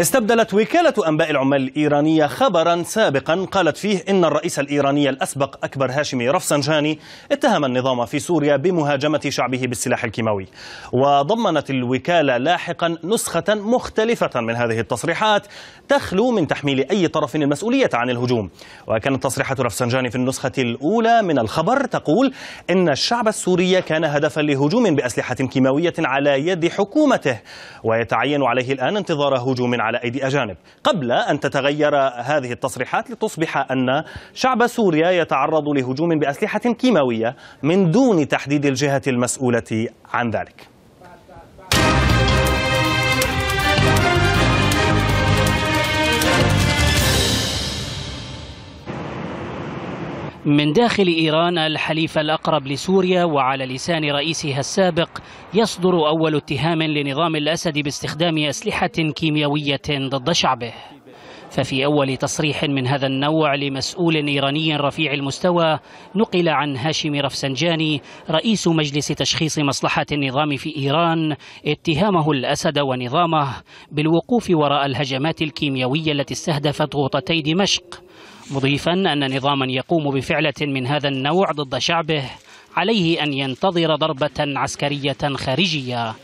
استبدلت وكالة أنباء العمال الإيرانية خبرا سابقا قالت فيه إن الرئيس الإيراني الأسبق أكبر هاشمي رفسنجاني اتهم النظام في سوريا بمهاجمة شعبه بالسلاح الكيماوي وضمنت الوكالة لاحقا نسخة مختلفة من هذه التصريحات تخلو من تحميل أي طرف المسؤولية عن الهجوم وكانت تصريحات رفسنجاني في النسخة الأولى من الخبر تقول إن الشعب السوري كان هدفا لهجوم بأسلحة كيماوية على يد حكومته ويتعين عليه الآن انتظار هجوم على أيدي أجانب قبل أن تتغير هذه التصريحات لتصبح أن شعب سوريا يتعرض لهجوم بأسلحة كيماوية من دون تحديد الجهة المسؤولة عن ذلك من داخل إيران الحليف الأقرب لسوريا وعلى لسان رئيسها السابق يصدر أول اتهام لنظام الأسد باستخدام أسلحة كيميائية ضد شعبه ففي أول تصريح من هذا النوع لمسؤول إيراني رفيع المستوى نقل عن هاشم رفسنجاني رئيس مجلس تشخيص مصلحة النظام في إيران اتهامه الأسد ونظامه بالوقوف وراء الهجمات الكيميائية التي استهدفت غوطتي دمشق مضيفا أن نظاما يقوم بفعلة من هذا النوع ضد شعبه عليه أن ينتظر ضربة عسكرية خارجية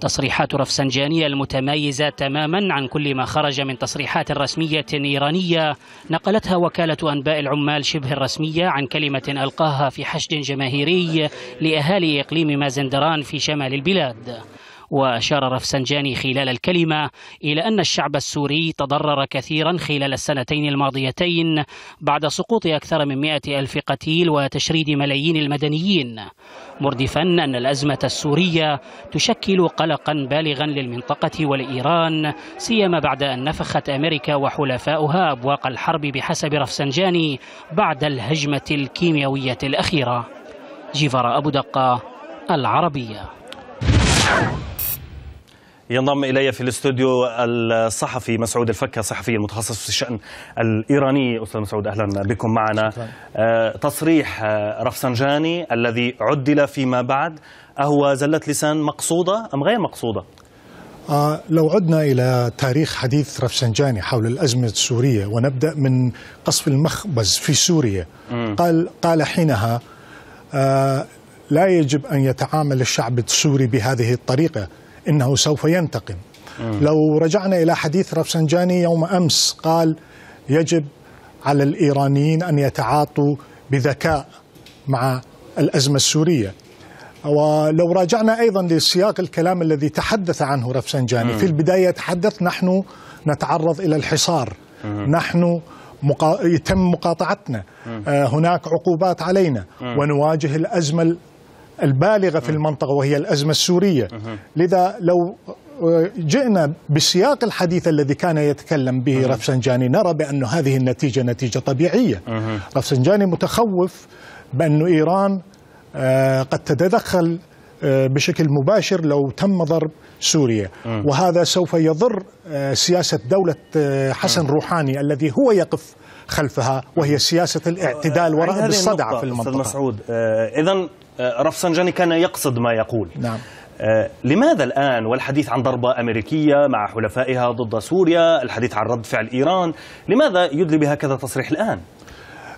تصريحات رفسنجانية المتميزة تماما عن كل ما خرج من تصريحات رسمية إيرانية نقلتها وكالة أنباء العمال شبه الرسمية عن كلمة ألقاها في حشد جماهيري لأهالي إقليم مازندران في شمال البلاد وأشار رفسنجاني خلال الكلمة إلى أن الشعب السوري تضرر كثيرا خلال السنتين الماضيتين بعد سقوط أكثر من مئة ألف قتيل وتشريد ملايين المدنيين مردفا أن الأزمة السورية تشكل قلقا بالغا للمنطقة ولإيران سيما بعد أن نفخت أمريكا وحلفاؤها أبواق الحرب بحسب رفسنجاني بعد الهجمة الكيميائية الأخيرة جيفار أبو دقة العربية ينضم الي في الاستوديو الصحفي مسعود الفكه الصحفي المتخصص في الشان الايراني استاذ مسعود اهلا بكم معنا شكرا. آه، تصريح آه، رفسنجاني الذي عدل فيما بعد اهو زله لسان مقصوده ام غير مقصوده آه، لو عدنا إلى تاريخ حديث رفسنجاني حول الأزمة السورية ونبدأ من قصف المخبز في سوريا قال, قال حينها لا يجب أن يتعامل الشعب السوري بهذه الطريقة إنه سوف ينتقم لو رجعنا إلى حديث رفسنجاني يوم أمس قال يجب على الإيرانيين أن يتعاطوا بذكاء مع الأزمة السورية ولو راجعنا أيضا لسياق الكلام الذي تحدث عنه رفسنجاني في البداية تحدث نحن نتعرض إلى الحصار نحن مقا... يتم مقاطعتنا آه هناك عقوبات علينا ونواجه الأزمة البالغة في المنطقة وهي الأزمة السورية لذا لو آه، جئنا بسياق الحديث الذي كان يتكلم به رفسنجاني نرى بأن هذه النتيجة نتيجة طبيعية رفسنجاني متخوف بأن إيران آه، قد تتدخل آه، بشكل مباشر لو تم ضرب سوريا وهذا سوف يضر سياسة دولة حسن روحاني الذي هو يقف خلفها وهي سياسة الاعتدال ورهب الصدع في المنطقة مسعود إذا آه، رفسنجاني كان يقصد ما يقول نعم آه، لماذا الآن والحديث عن ضربة أمريكية مع حلفائها ضد سوريا الحديث عن رد فعل إيران لماذا يدلي بهكذا تصريح الآن؟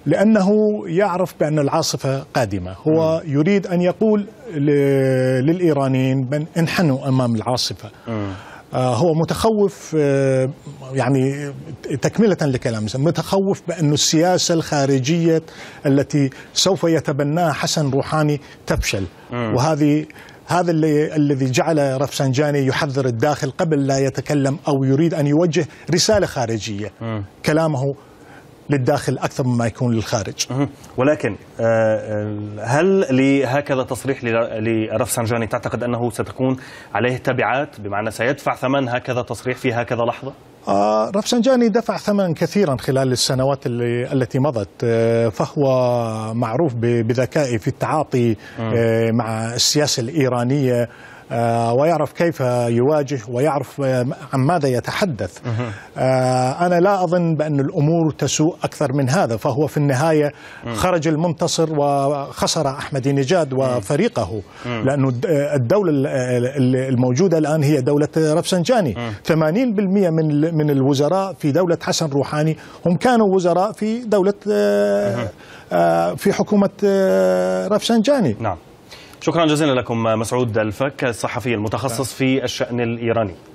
لأنه يعرف بأن العاصفة قادمة هو م. يريد أن يقول للإيرانيين انحنوا أمام العاصفة م. آه، هو متخوف آه، يعني تكملة لكلام متخوف بأن السياسة الخارجية التي سوف يتبناها حسن روحاني تفشل وهذه هذا اللي الذي جعل رفسنجاني يحذر الداخل قبل لا يتكلم او يريد ان يوجه رساله خارجيه كلامه للداخل اكثر مما يكون للخارج. ولكن آه، آه، هل لهكذا تصريح لرفسنجاني تعتقد انه ستكون عليه تبعات بمعنى سيدفع ثمن هكذا تصريح في هكذا لحظه؟ آه رفسنجاني دفع ثمنا كثيرا خلال السنوات التي مضت آه، فهو معروف بذكائه في التعاطي مع السياسه الايرانيه آه، ويعرف كيف يواجه ويعرف آه، عن ماذا يتحدث آه، أنا لا أظن بأن الأمور تسوء أكثر من هذا فهو في النهاية خرج المنتصر وخسر نجاد وفريقه لأن الدولة الموجودة الآن هي دولة رفسنجاني 80% من من الوزراء في دولة حسن روحاني هم كانوا وزراء في دولة في حكومة رفسنجاني نعم شكرا جزيلا لكم مسعود الفك الصحفي المتخصص نعم. في الشأن الإيراني